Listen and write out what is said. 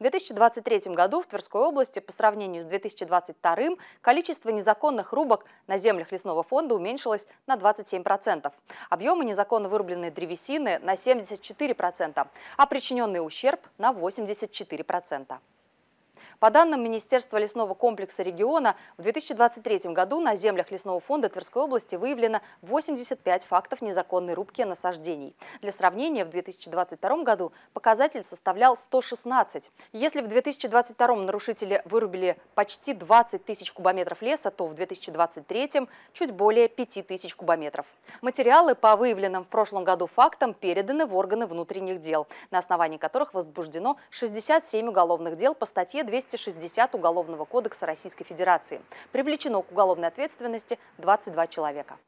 В 2023 году в Тверской области по сравнению с 2022 количество незаконных рубок на землях лесного фонда уменьшилось на 27%. Объемы незаконно вырубленной древесины на 74%, а причиненный ущерб на 84%. По данным Министерства лесного комплекса региона, в 2023 году на землях Лесного фонда Тверской области выявлено 85 фактов незаконной рубки насаждений. Для сравнения, в 2022 году показатель составлял 116. Если в 2022 нарушители вырубили почти 20 тысяч кубометров леса, то в 2023 чуть более 5 тысяч кубометров. Материалы по выявленным в прошлом году фактам переданы в органы внутренних дел, на основании которых возбуждено 67 уголовных дел по статье 200 260 Уголовного кодекса Российской Федерации. Привлечено к уголовной ответственности 22 человека.